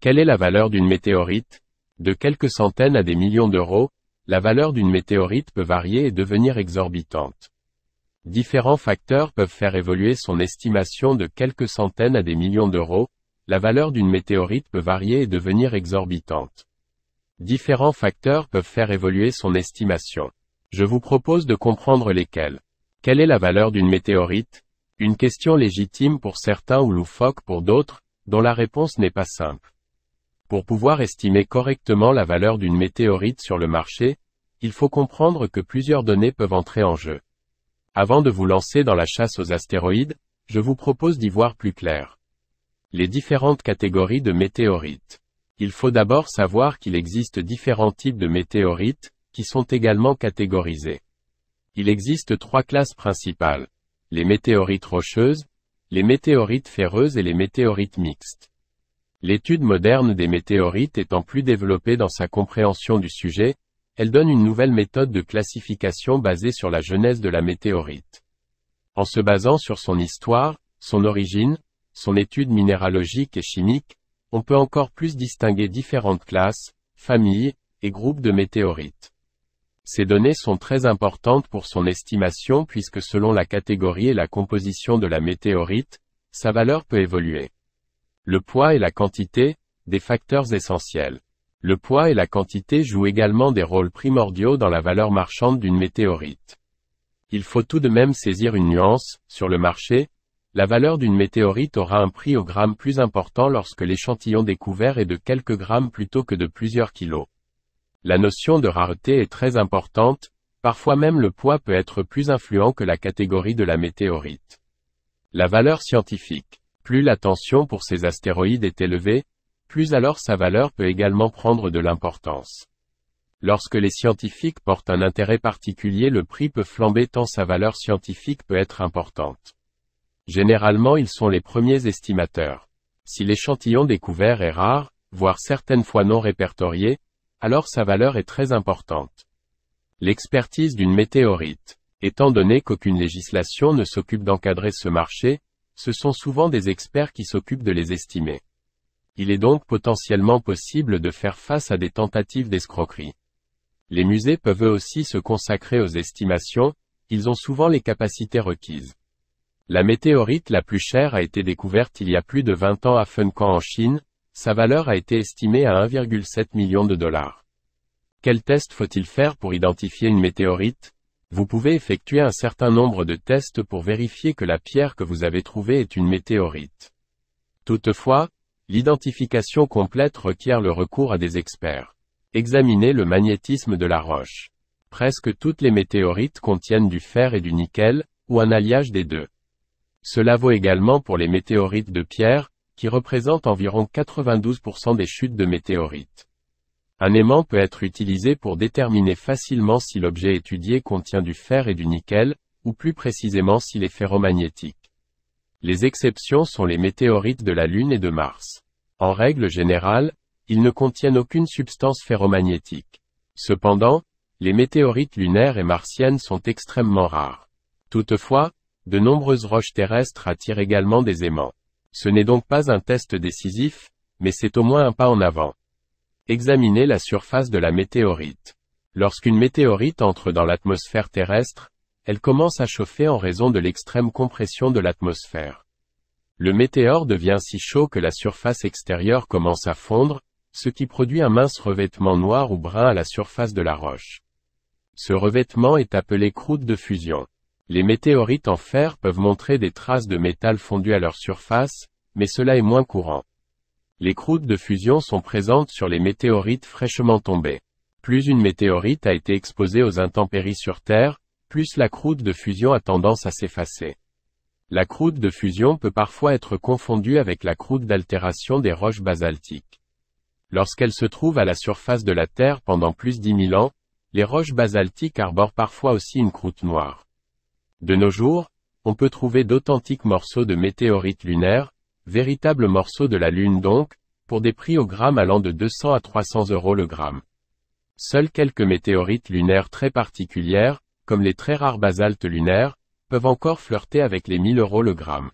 Quelle est la valeur d'une météorite De quelques centaines à des millions d'euros, la valeur d'une météorite peut varier et devenir exorbitante. Différents facteurs peuvent faire évoluer son estimation de quelques centaines à des millions d'euros, la valeur d'une météorite peut varier et devenir exorbitante. Différents facteurs peuvent faire évoluer son estimation. Je vous propose de comprendre lesquels. Quelle est la valeur d'une météorite Une question légitime pour certains ou loufoque pour d'autres, dont la réponse n'est pas simple. Pour pouvoir estimer correctement la valeur d'une météorite sur le marché, il faut comprendre que plusieurs données peuvent entrer en jeu. Avant de vous lancer dans la chasse aux astéroïdes, je vous propose d'y voir plus clair. Les différentes catégories de météorites. Il faut d'abord savoir qu'il existe différents types de météorites, qui sont également catégorisés. Il existe trois classes principales. Les météorites rocheuses, les météorites ferreuses et les météorites mixtes. L'étude moderne des météorites étant plus développée dans sa compréhension du sujet, elle donne une nouvelle méthode de classification basée sur la genèse de la météorite. En se basant sur son histoire, son origine, son étude minéralogique et chimique, on peut encore plus distinguer différentes classes, familles et groupes de météorites. Ces données sont très importantes pour son estimation puisque selon la catégorie et la composition de la météorite, sa valeur peut évoluer. Le poids et la quantité, des facteurs essentiels. Le poids et la quantité jouent également des rôles primordiaux dans la valeur marchande d'une météorite. Il faut tout de même saisir une nuance, sur le marché, la valeur d'une météorite aura un prix au gramme plus important lorsque l'échantillon découvert est de quelques grammes plutôt que de plusieurs kilos. La notion de rareté est très importante, parfois même le poids peut être plus influent que la catégorie de la météorite. La valeur scientifique. Plus la tension pour ces astéroïdes est élevée, plus alors sa valeur peut également prendre de l'importance. Lorsque les scientifiques portent un intérêt particulier le prix peut flamber tant sa valeur scientifique peut être importante. Généralement ils sont les premiers estimateurs. Si l'échantillon découvert est rare, voire certaines fois non répertorié, alors sa valeur est très importante. L'expertise d'une météorite. Étant donné qu'aucune législation ne s'occupe d'encadrer ce marché, ce sont souvent des experts qui s'occupent de les estimer. Il est donc potentiellement possible de faire face à des tentatives d'escroquerie. Les musées peuvent eux aussi se consacrer aux estimations, ils ont souvent les capacités requises. La météorite la plus chère a été découverte il y a plus de 20 ans à Funkan en Chine, sa valeur a été estimée à 1,7 million de dollars. Quel test faut-il faire pour identifier une météorite vous pouvez effectuer un certain nombre de tests pour vérifier que la pierre que vous avez trouvée est une météorite. Toutefois, l'identification complète requiert le recours à des experts. Examinez le magnétisme de la roche. Presque toutes les météorites contiennent du fer et du nickel, ou un alliage des deux. Cela vaut également pour les météorites de pierre, qui représentent environ 92% des chutes de météorites. Un aimant peut être utilisé pour déterminer facilement si l'objet étudié contient du fer et du nickel, ou plus précisément s'il est ferromagnétique. Les exceptions sont les météorites de la Lune et de Mars. En règle générale, ils ne contiennent aucune substance ferromagnétique. Cependant, les météorites lunaires et martiennes sont extrêmement rares. Toutefois, de nombreuses roches terrestres attirent également des aimants. Ce n'est donc pas un test décisif, mais c'est au moins un pas en avant. Examinez la surface de la météorite. Lorsqu'une météorite entre dans l'atmosphère terrestre, elle commence à chauffer en raison de l'extrême compression de l'atmosphère. Le météore devient si chaud que la surface extérieure commence à fondre, ce qui produit un mince revêtement noir ou brun à la surface de la roche. Ce revêtement est appelé croûte de fusion. Les météorites en fer peuvent montrer des traces de métal fondu à leur surface, mais cela est moins courant. Les croûtes de fusion sont présentes sur les météorites fraîchement tombées. Plus une météorite a été exposée aux intempéries sur Terre, plus la croûte de fusion a tendance à s'effacer. La croûte de fusion peut parfois être confondue avec la croûte d'altération des roches basaltiques. Lorsqu'elle se trouve à la surface de la Terre pendant plus dix mille ans, les roches basaltiques arborent parfois aussi une croûte noire. De nos jours, on peut trouver d'authentiques morceaux de météorites lunaires, Véritable morceau de la lune donc, pour des prix au gramme allant de 200 à 300 euros le gramme. Seules quelques météorites lunaires très particulières, comme les très rares basaltes lunaires, peuvent encore flirter avec les 1000 euros le gramme.